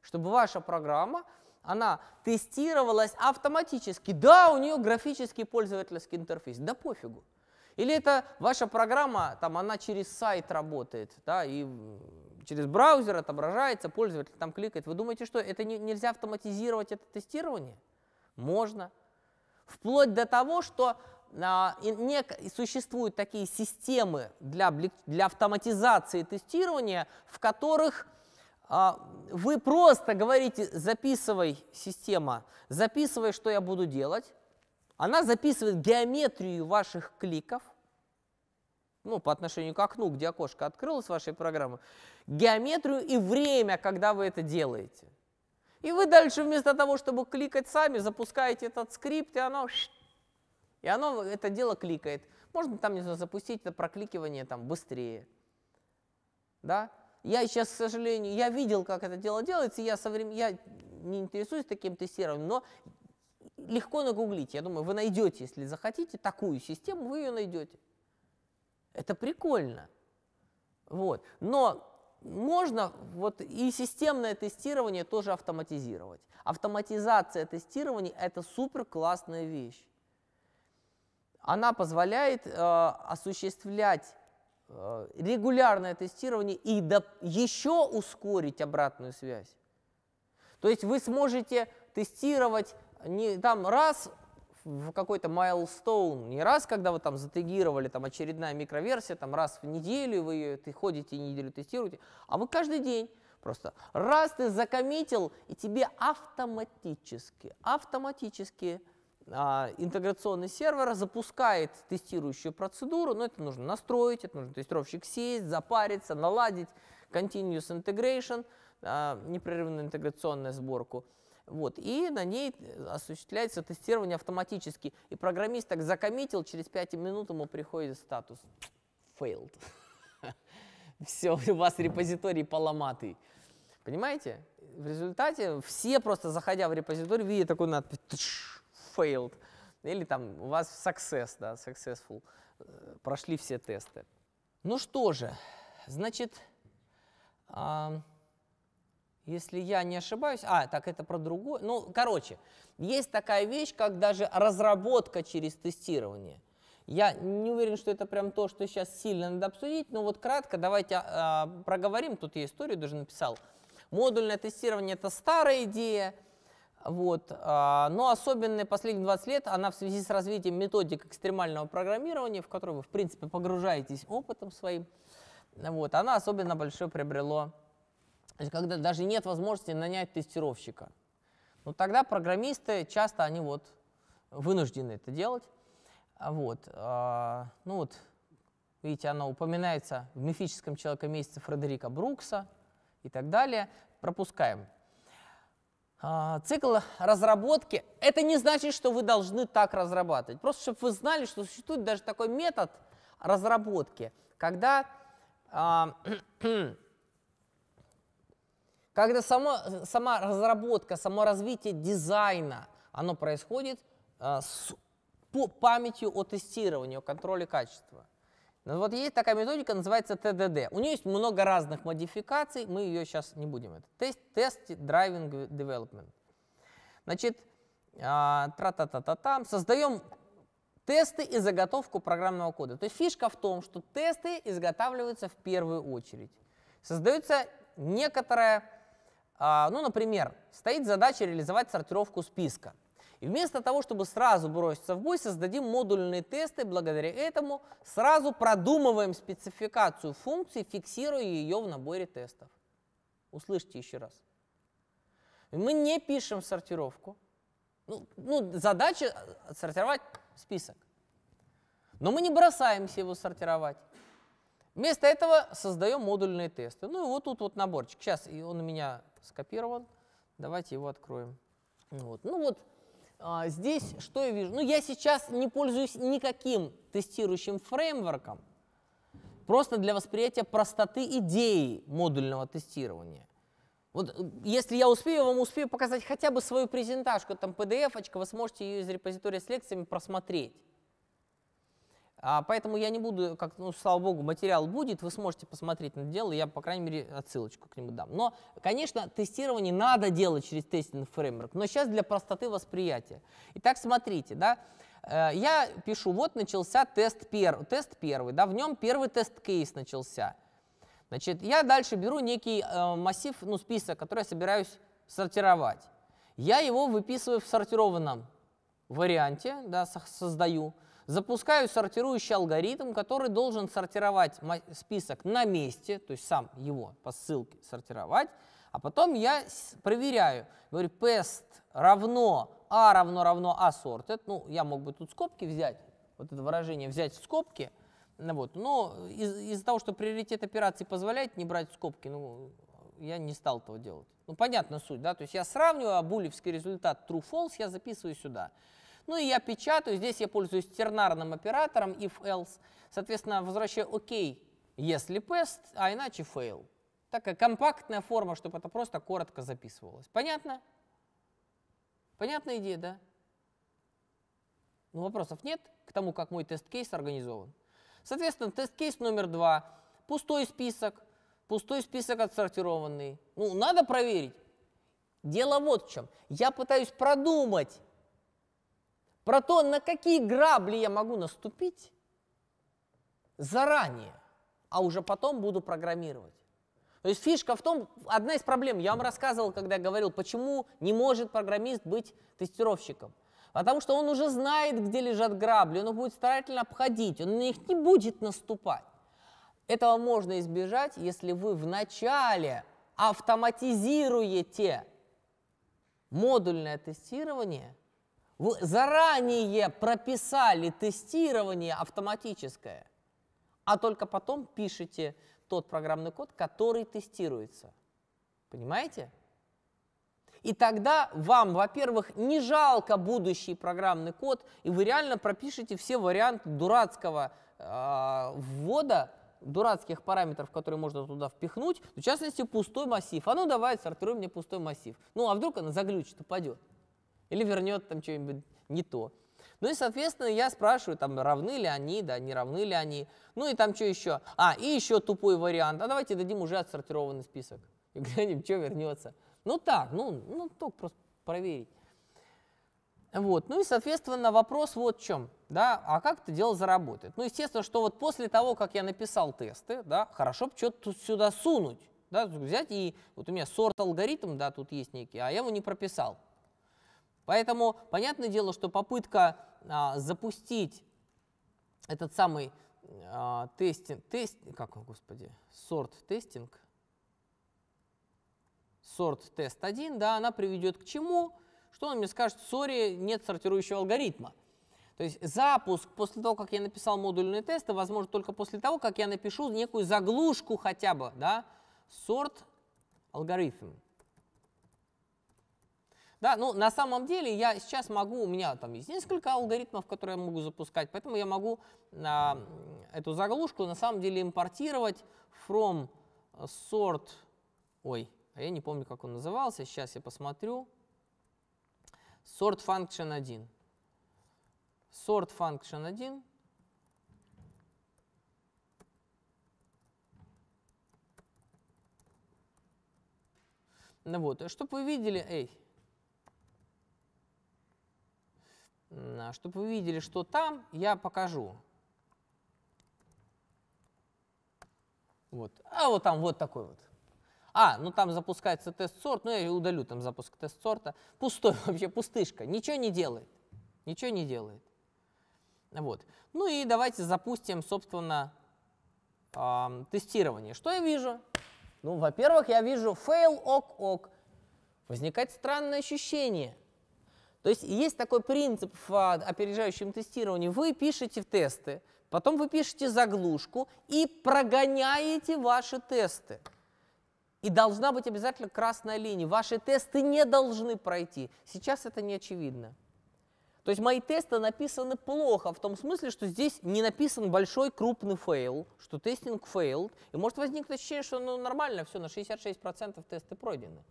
Чтобы ваша программа, она тестировалась автоматически. Да, у нее графический пользовательский интерфейс, да пофигу. Или это ваша программа, там, она через сайт работает, да, и через браузер отображается, пользователь там кликает. Вы думаете, что это не, нельзя автоматизировать это тестирование? Можно. Вплоть до того, что а, и не, и существуют такие системы для, для автоматизации тестирования, в которых а, вы просто говорите, записывай, система, записывай, что я буду делать, она записывает геометрию ваших кликов, ну, по отношению к окну, где окошко открылось вашей программы, геометрию и время, когда вы это делаете. И вы дальше вместо того, чтобы кликать сами, запускаете этот скрипт, и оно, и оно это дело кликает. Можно там, не знаю, запустить это прокликивание там быстрее. Да? Я сейчас, к сожалению, я видел, как это дело делается, я, со времен, я не интересуюсь таким тестированием, но легко нагуглить. Я думаю, вы найдете, если захотите, такую систему, вы ее найдете. Это прикольно. Вот. Но можно вот и системное тестирование тоже автоматизировать. Автоматизация тестирования – это супер классная вещь. Она позволяет э, осуществлять э, регулярное тестирование и до, еще ускорить обратную связь. То есть вы сможете тестировать не там раз в какой-то майлстоун, не раз, когда вы там затегировали, там очередная микроверсия, там раз в неделю вы ее, ты ходите и неделю тестируете, а вы каждый день просто раз ты закоммитил, и тебе автоматически, автоматически а, интеграционный сервер запускает тестирующую процедуру, но ну, это нужно настроить, это нужно тестировщик сесть, запариться, наладить continuous integration, а, непрерывную интеграционную сборку – вот, и на ней э, осуществляется тестирование автоматически. И программист так закоммитил, через 5 минут ему приходит статус failed. Все, у вас репозиторий поломатый. Понимаете? В результате все просто, заходя в репозиторий, видят такой надпись failed. Или там у вас success, да, successful. Э, прошли все тесты. Ну что же, значит, если я не ошибаюсь. А, так это про другую. Ну, короче, есть такая вещь, как даже разработка через тестирование. Я не уверен, что это прям то, что сейчас сильно надо обсудить, но вот кратко давайте а, проговорим. Тут я историю даже написал. Модульное тестирование – это старая идея, вот. А, но особенно последние 20 лет она в связи с развитием методик экстремального программирования, в которую вы, в принципе, погружаетесь опытом своим, вот, она особенно большое приобрело то есть когда даже нет возможности нанять тестировщика. ну тогда программисты часто они вот вынуждены это делать. А вот. А, ну вот, видите, оно упоминается в мифическом человеке месяце Фредерика Брукса и так далее. Пропускаем. А, цикл разработки – это не значит, что вы должны так разрабатывать. Просто чтобы вы знали, что существует даже такой метод разработки, когда Когда само, сама разработка, само развитие дизайна, оно происходит э, с по памятью о тестировании, о контроле качества. Но вот есть такая методика, называется ТДД. У нее есть много разных модификаций, мы ее сейчас не будем. Это тест, тест Driving Development. Значит, э, тра-та-та-та-там, создаем тесты и заготовку программного кода. То есть фишка в том, что тесты изготавливаются в первую очередь. Создается некоторая а, ну, например, стоит задача реализовать сортировку списка. И вместо того, чтобы сразу броситься в бой, создадим модульные тесты. Благодаря этому сразу продумываем спецификацию функции, фиксируя ее в наборе тестов. Услышьте еще раз. Мы не пишем сортировку. Ну, ну, задача сортировать список. Но мы не бросаемся его сортировать. Вместо этого создаем модульные тесты. Ну и вот тут вот наборчик. Сейчас он у меня скопирован. Давайте его откроем. Вот. Ну вот, а, здесь что я вижу? Ну, я сейчас не пользуюсь никаким тестирующим фреймворком, просто для восприятия простоты идеи модульного тестирования. Вот э, если я успею, вам успею показать хотя бы свою презентажку, там PDF-очка, вы сможете ее из репозитория с лекциями просмотреть. А, поэтому я не буду, как, ну, слава богу, материал будет, вы сможете посмотреть на это дело, я, по крайней мере, отсылочку к нему дам. Но, конечно, тестирование надо делать через тестинг фреймворк, но сейчас для простоты восприятия. Итак, смотрите, да, э, я пишу, вот начался тест, пер, тест первый, да, в нем первый тест-кейс начался. Значит, я дальше беру некий э, массив, ну, список, который я собираюсь сортировать. Я его выписываю в сортированном варианте, да, создаю запускаю сортирующий алгоритм, который должен сортировать список на месте, то есть сам его по ссылке сортировать, а потом я проверяю, говорю, pest равно a а равно равно a а sorted, ну, я мог бы тут скобки взять, вот это выражение взять скобки, ну вот, но из- из-за того, что приоритет операции позволяет не брать скобки, ну, я не стал этого делать. Ну, понятно суть, да, то есть я сравниваю булевский результат true-false, я записываю сюда. Ну и я печатаю, здесь я пользуюсь тернарным оператором if-else. Соответственно, возвращаю OK, если pest, а иначе fail. Такая компактная форма, чтобы это просто коротко записывалось. Понятно? Понятная идея, да? Ну, вопросов нет к тому, как мой тест-кейс организован. Соответственно, тест-кейс номер два. Пустой список, пустой список отсортированный. Ну, надо проверить. Дело вот в чем. Я пытаюсь продумать про то, на какие грабли я могу наступить заранее, а уже потом буду программировать. То есть фишка в том, одна из проблем, я вам рассказывал, когда я говорил, почему не может программист быть тестировщиком. Потому что он уже знает, где лежат грабли, он их будет старательно обходить, он на них не будет наступать. Этого можно избежать, если вы вначале автоматизируете модульное тестирование вы заранее прописали тестирование автоматическое, а только потом пишете тот программный код, который тестируется. Понимаете? И тогда вам, во-первых, не жалко будущий программный код, и вы реально пропишете все варианты дурацкого э, ввода, дурацких параметров, которые можно туда впихнуть, в частности, пустой массив. А ну давай, сортируй мне пустой массив. Ну а вдруг она заглючит, упадет или вернет там что-нибудь не то. Ну и, соответственно, я спрашиваю, там, равны ли они, да, не равны ли они. Ну и там что еще? А, и еще тупой вариант. А давайте дадим уже отсортированный список. И глянем, что вернется. Ну так, ну, ну только просто проверить. Вот. Ну и, соответственно, вопрос вот в чем. Да, а как это дело заработает? Ну, естественно, что вот после того, как я написал тесты, да, хорошо бы что-то сюда сунуть. Да, взять и вот у меня сорт алгоритм, да, тут есть некий, а я его не прописал. Поэтому понятное дело, что попытка а, запустить этот самый а, тестинг, тест, как, он, господи, сорт тестинг, сорт тест 1, да, она приведет к чему? Что он мне скажет, сори, нет сортирующего алгоритма. То есть запуск после того, как я написал модульные тесты, возможно только после того, как я напишу некую заглушку хотя бы, да, сорт алгоритм. Да, ну на самом деле я сейчас могу, у меня там есть несколько алгоритмов, которые я могу запускать, поэтому я могу а, эту заглушку на самом деле импортировать from sort, ой, а я не помню, как он назывался, сейчас я посмотрю, sort function 1, sort function 1, Ну вот, чтобы вы видели, эй, А, Чтобы вы видели, что там, я покажу. Вот. А вот там вот такой вот. А, ну там запускается тест-сорт, ну я удалю там запуск тест-сорта. Пустой вообще, пустышка, ничего не делает. Ничего не делает. Вот. Ну и давайте запустим, собственно, э, тестирование. Что я вижу? Ну, во-первых, я вижу fail ок ок. Возникает странное ощущение. То есть есть такой принцип в а, опережающем тестировании. Вы пишете тесты, потом вы пишете заглушку и прогоняете ваши тесты. И должна быть обязательно красная линия. Ваши тесты не должны пройти. Сейчас это не очевидно. То есть мои тесты написаны плохо, в том смысле, что здесь не написан большой крупный фейл, что тестинг failed, и может возникнуть ощущение, что ну, нормально, все, на 66% тесты пройдены.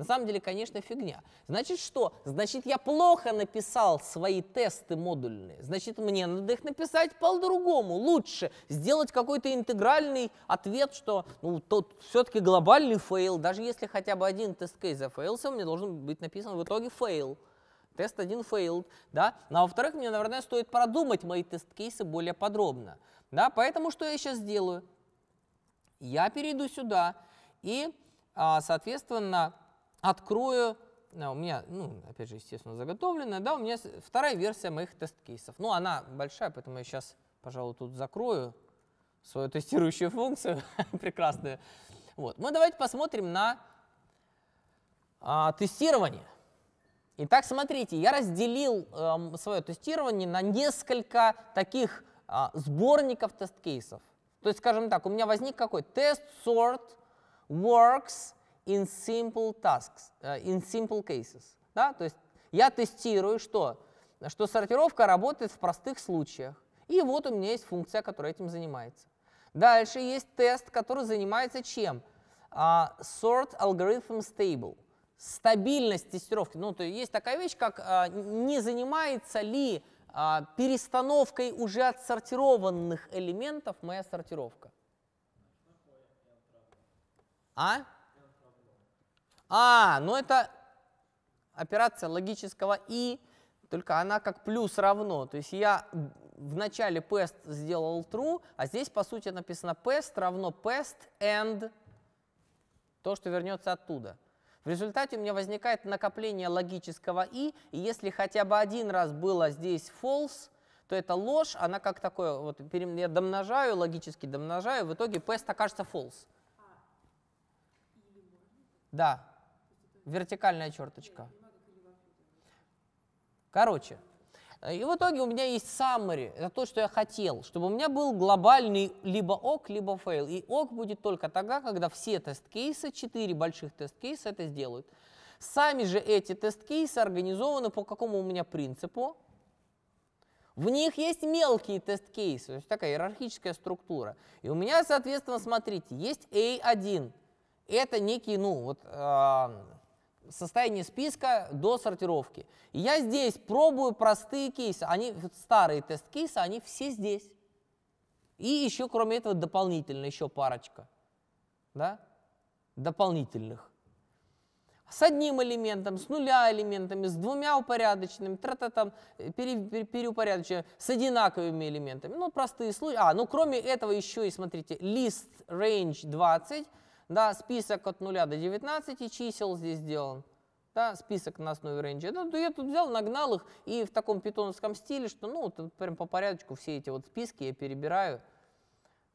На самом деле, конечно, фигня. Значит что? Значит, я плохо написал свои тесты модульные. Значит, мне надо их написать по-другому, лучше. Сделать какой-то интегральный ответ, что ну, тот все-таки глобальный фейл. Даже если хотя бы один тест-кейс зафейлся, мне должен быть написан в итоге фейл. Тест один failed, да. Ну, а во-вторых, мне, наверное, стоит продумать мои тест-кейсы более подробно, да. Поэтому что я сейчас сделаю? Я перейду сюда и, а, соответственно, открою, э, у меня, ну, опять же, естественно, заготовленная, да, у меня вторая версия моих тест-кейсов. Ну, она большая, поэтому я сейчас, пожалуй, тут закрою свою тестирующую функцию прекрасную. Вот. Мы ну, давайте посмотрим на а, тестирование. Итак, смотрите, я разделил э, эм, свое тестирование на несколько таких э, сборников тест-кейсов. То есть, скажем так, у меня возник какой тест, sort, works, in simple tasks, э, in simple cases. Да? То есть я тестирую, что? что сортировка работает в простых случаях. И вот у меня есть функция, которая этим занимается. Дальше есть тест, который занимается чем? Uh, sort algorithm stable. Стабильность тестировки. Ну, то есть, есть такая вещь, как uh, не занимается ли uh, перестановкой уже отсортированных элементов моя сортировка. А? А, ну это операция логического и, только она как плюс равно. То есть я в начале pest сделал true, а здесь, по сути, написано pest равно pest and то, что вернется оттуда. В результате у меня возникает накопление логического и, и если хотя бы один раз было здесь false, то это ложь, она как такое, вот я домножаю, логически домножаю, в итоге pest окажется false. А, да, вертикальная черточка. Короче, э, и в итоге у меня есть summary, это то, что я хотел, чтобы у меня был глобальный либо ок, либо fail. И ок будет только тогда, когда все тест-кейсы, 4 больших тест-кейса это сделают. Сами же эти тест-кейсы организованы по какому у меня принципу? В них есть мелкие тест-кейсы, то есть такая иерархическая структура. И у меня, соответственно, смотрите, есть A1. Это некий, ну, вот, э, состояние списка до сортировки. И я здесь пробую простые кейсы. Они, старые тест-кейсы, они все здесь. И еще, кроме этого, дополнительно еще парочка. Да? Дополнительных. С одним элементом, с нуля элементами, с двумя упорядоченными, тра -та там, пере, пере, переупорядоченными, с одинаковыми элементами. Ну, простые случаи. А, ну, кроме этого еще и, смотрите, list range 20 – да, список от 0 до 19 чисел здесь сделан. Да, список на основе рейнджа. Да, я тут взял, нагнал их и в таком питоновском стиле, что ну, тут прям по порядочку все эти вот списки я перебираю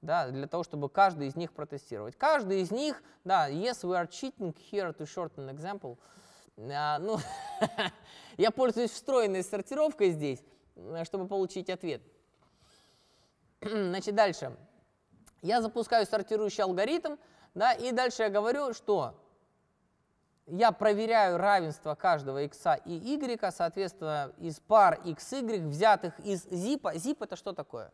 да, для того, чтобы каждый из них протестировать. Каждый из них, да, yes, we are cheating here to shorten example. А, ну, я пользуюсь встроенной сортировкой здесь, э, чтобы получить ответ. Значит, дальше. Я запускаю сортирующий алгоритм, да, и дальше я говорю, что я проверяю равенство каждого x и y, соответственно, из пар x, y, взятых из zip. Zip это что такое?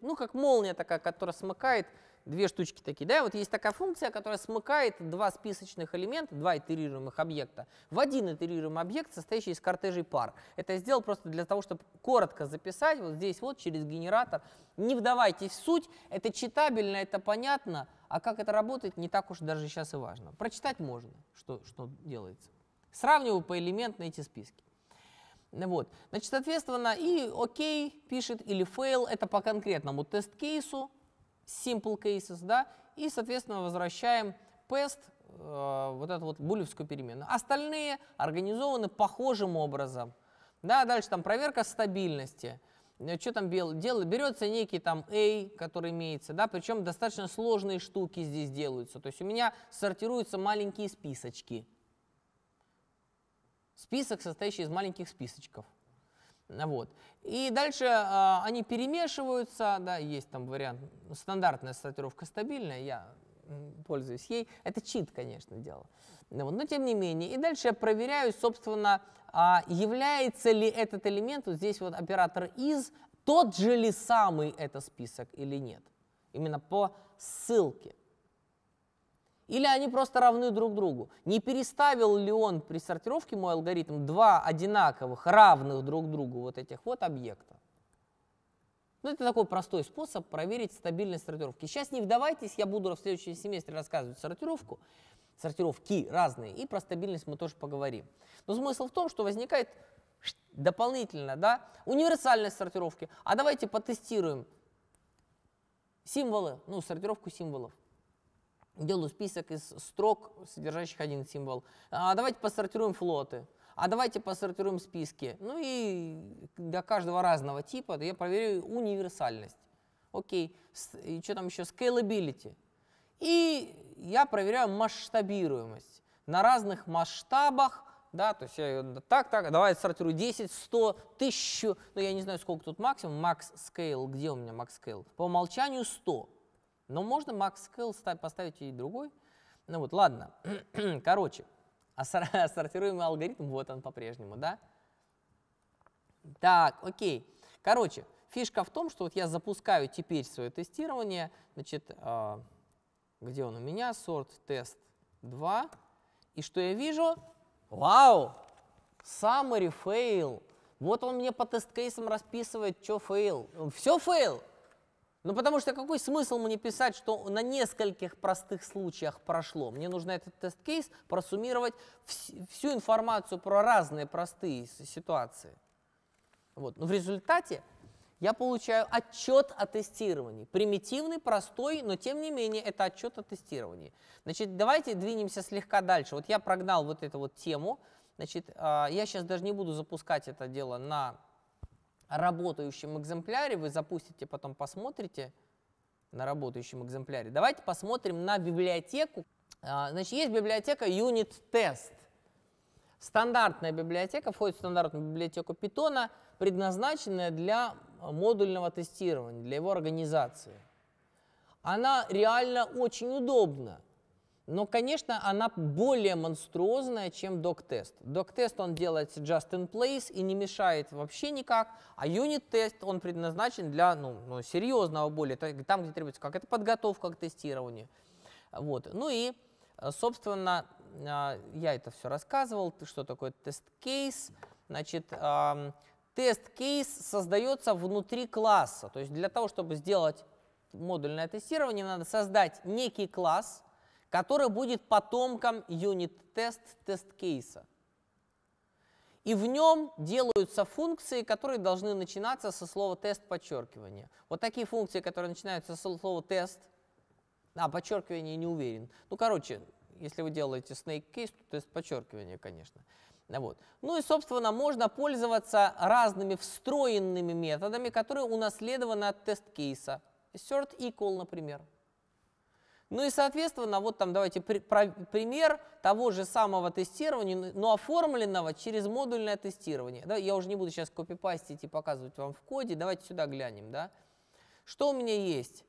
Ну, как молния такая, которая смыкает две штучки такие, да, вот есть такая функция, которая смыкает два списочных элемента, два итерируемых объекта, в один итерируемый объект, состоящий из кортежей пар. Это я сделал просто для того, чтобы коротко записать, вот здесь вот через генератор. Не вдавайтесь в суть, это читабельно, это понятно, а как это работает, не так уж даже сейчас и важно. Прочитать можно, что, что делается. Сравниваю по элементам эти списки. Вот. Значит, соответственно, и окей пишет или fail, это по конкретному тест-кейсу, simple cases, да, и, соответственно, возвращаем pest, э, вот эту вот булевскую переменную. Остальные организованы похожим образом. Да, дальше там проверка стабильности. Э, Что там делает? Берется некий там A, который имеется, да, причем достаточно сложные штуки здесь делаются. То есть у меня сортируются маленькие списочки. Список, состоящий из маленьких списочков. Э, вот. И дальше а, они перемешиваются, да, есть там вариант, ну, стандартная сортировка стабильная, я пользуюсь ей. Это чит, конечно, дело. Ну вот, но тем не менее. И дальше я проверяю, собственно, а, является ли этот элемент, вот здесь вот оператор из тот же ли самый это список или нет. Именно по ссылке. Или они просто равны друг другу? Не переставил ли он при сортировке мой алгоритм два одинаковых, равных друг другу вот этих вот объекта? Ну, это такой простой способ проверить стабильность сортировки. Сейчас не вдавайтесь, я буду в следующем семестре рассказывать сортировку, сортировки разные, и про стабильность мы тоже поговорим. Но смысл в том, что возникает дополнительно, да, универсальность сортировки. А давайте потестируем символы, ну, сортировку символов делаю список из строк, содержащих один символ. А давайте посортируем флоты. А давайте посортируем списки. Ну и для каждого разного типа я проверю универсальность. Окей, и что там еще? Scalability. И я проверяю масштабируемость. На разных масштабах, да, то есть я так, так, давай сортирую 10, 100, 1000, ну я не знаю, сколько тут максимум, max scale, где у меня max scale? По умолчанию 100. Но можно Макс Кэлл поставить и другой. Ну вот, ладно. Короче, сортируемый алгоритм, вот он по-прежнему, да? Так, окей. Короче, фишка в том, что вот я запускаю теперь свое тестирование. Значит, а, где он у меня? Сорт тест 2. И что я вижу? Вау! Summary fail. Вот он мне по тест-кейсам расписывает, что fail. Все fail. Ну потому что какой смысл мне писать, что на нескольких простых случаях прошло? Мне нужно этот тест-кейс просуммировать вс- всю информацию про разные простые ситуации. Вот. Но в результате я получаю отчет о тестировании. Примитивный, простой, но тем не менее это отчет о тестировании. Значит, давайте двинемся слегка дальше. Вот я прогнал вот эту вот тему. Значит, а, я сейчас даже не буду запускать это дело на работающем экземпляре, вы запустите, потом посмотрите на работающем экземпляре. Давайте посмотрим на библиотеку. А, значит, есть библиотека unit-test. Стандартная библиотека входит в стандартную библиотеку Python, предназначенная для модульного тестирования, для его организации. Она реально очень удобна. Но, конечно, она более монструозная, чем док-тест. Док-тест он делается just in place и не мешает вообще никак, а юнит-тест он предназначен для ну, ну, серьезного более, там, где требуется какая-то подготовка к тестированию. Вот. Ну и, э, собственно, а, я это все рассказывал, что такое тест-кейс. Значит, тест-кейс создается внутри класса. То есть для того, чтобы сделать модульное тестирование, надо создать некий класс – который будет потомком юнит-тест тест-кейса. И в нем делаются функции, которые должны начинаться со слова тест подчеркивания. Вот такие функции, которые начинаются со слова тест, а подчеркивание не уверен. Ну, короче, если вы делаете snake case, то тест подчеркивание, конечно. Вот. Ну и, собственно, можно пользоваться разными встроенными методами, которые унаследованы от тест-кейса. Assert equal, например. Ну и, соответственно, вот там давайте при, про, пример того же самого тестирования, но ну, ну, оформленного через модульное тестирование. Да, я уже не буду сейчас копипастить и показывать вам в коде. Давайте сюда глянем. Да. Что у меня есть?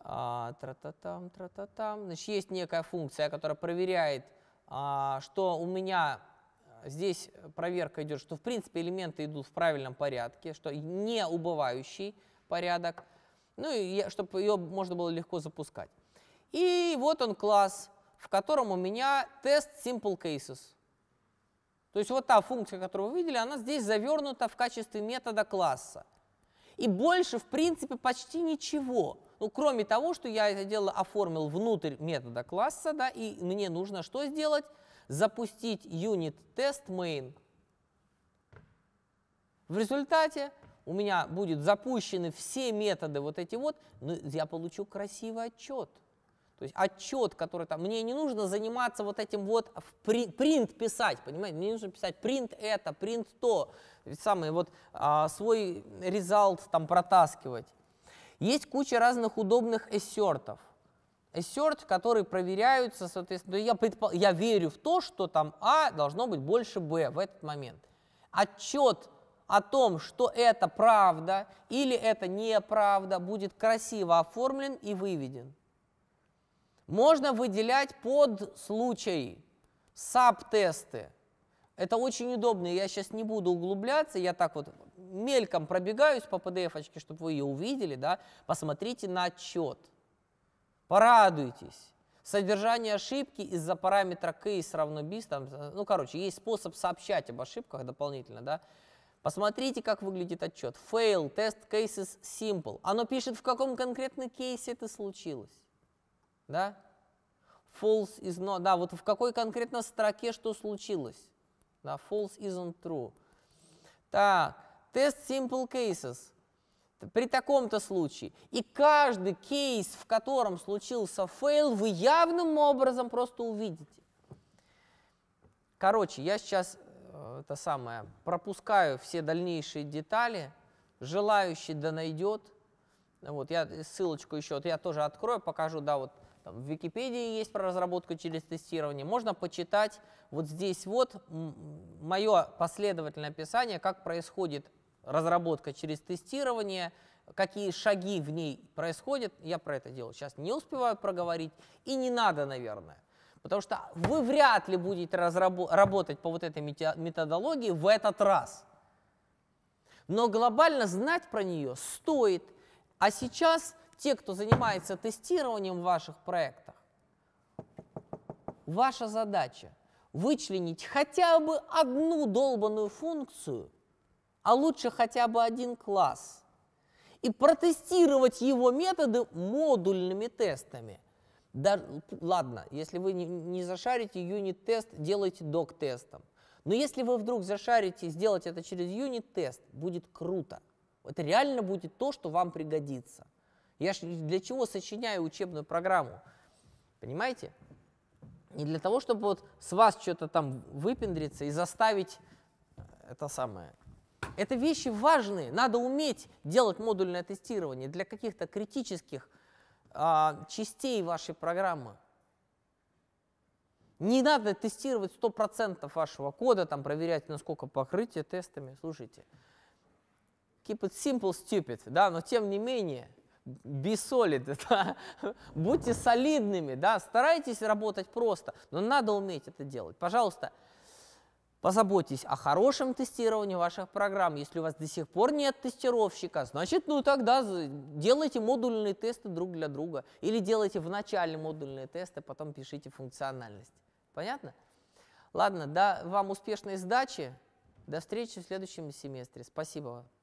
А, тра-та-там, тра-та-там. Значит, есть некая функция, которая проверяет, а, что у меня э, здесь проверка идет, что в принципе элементы идут в правильном порядке, что не убывающий порядок, ну и чтобы ее можно было легко запускать. И вот он класс, в котором у меня тест simple cases. То есть вот та функция, которую вы видели, она здесь завернута в качестве метода класса. И больше, в принципе, почти ничего. Ну, кроме того, что я это дело оформил внутрь метода класса, да, и мне нужно что сделать? Запустить unit test main. В результате у меня будут запущены все методы вот эти вот, но я получу красивый отчет. То есть отчет, который там, мне не нужно заниматься вот этим вот, в при, принт писать, понимаете, мне нужно писать принт это, принт то, самый вот а, свой результат там протаскивать. Есть куча разных удобных эссертов. Эссерт, которые проверяются, соответственно, ну, я, предпо... я верю в то, что там А должно быть больше Б в этот момент. Отчет о том, что это правда или это неправда, будет красиво оформлен и выведен. Можно выделять под случай САП-тесты. Это очень удобно, я сейчас не буду углубляться, я так вот мельком пробегаюсь по PDF-очке, чтобы вы ее увидели, да, посмотрите на отчет, порадуйтесь. Содержание ошибки из-за параметра case равно bis, там, ну, короче, есть способ сообщать об ошибках дополнительно, да. Посмотрите, как выглядит отчет. Fail, test cases simple. Оно пишет, в каком конкретно кейсе это случилось да? False is not, да, вот в какой конкретно строке что случилось? Да, false isn't true. Так, test simple cases. При таком-то случае. И каждый кейс, в котором случился fail, вы явным образом просто увидите. Короче, я сейчас э, это самое, пропускаю все дальнейшие детали. Желающий да найдет. Вот я ссылочку еще, вот я тоже открою, покажу, да, вот там, в Википедии есть про разработку через тестирование. Можно почитать вот здесь вот мое последовательное описание, как происходит разработка через тестирование, какие шаги в ней происходят. Я про это дело сейчас не успеваю проговорить и не надо, наверное. Потому что вы вряд ли будете работать по вот этой методологии в этот раз. Но глобально знать про нее стоит. А сейчас те, кто занимается тестированием в ваших проектах, ваша задача вычленить хотя бы одну долбанную функцию, а лучше хотя бы один класс, и протестировать его методы модульными тестами. Да, ладно, если вы не, не зашарите юнит-тест, делайте док-тестом. Но если вы вдруг зашарите и сделаете это через юнит-тест, будет круто. Это реально будет то, что вам пригодится. Я ж для чего сочиняю учебную программу? Понимаете? Не для того, чтобы вот с вас что-то там выпендриться и заставить э, это самое. Это вещи важные. Надо уметь делать модульное тестирование для каких-то критических а, частей вашей программы. Не надо тестировать 100% вашего кода, там проверять, насколько покрытие тестами. Слушайте, keep it simple, stupid, да, но тем не менее – be solid, да? будьте солидными, да, старайтесь работать просто, но надо уметь это делать. Пожалуйста, позаботьтесь о хорошем тестировании ваших программ. Если у вас до сих пор нет тестировщика, значит, ну тогда делайте модульные тесты друг для друга или делайте вначале модульные тесты, потом пишите функциональность. Понятно? Ладно, да, вам успешной сдачи. До встречи в следующем семестре. Спасибо вам.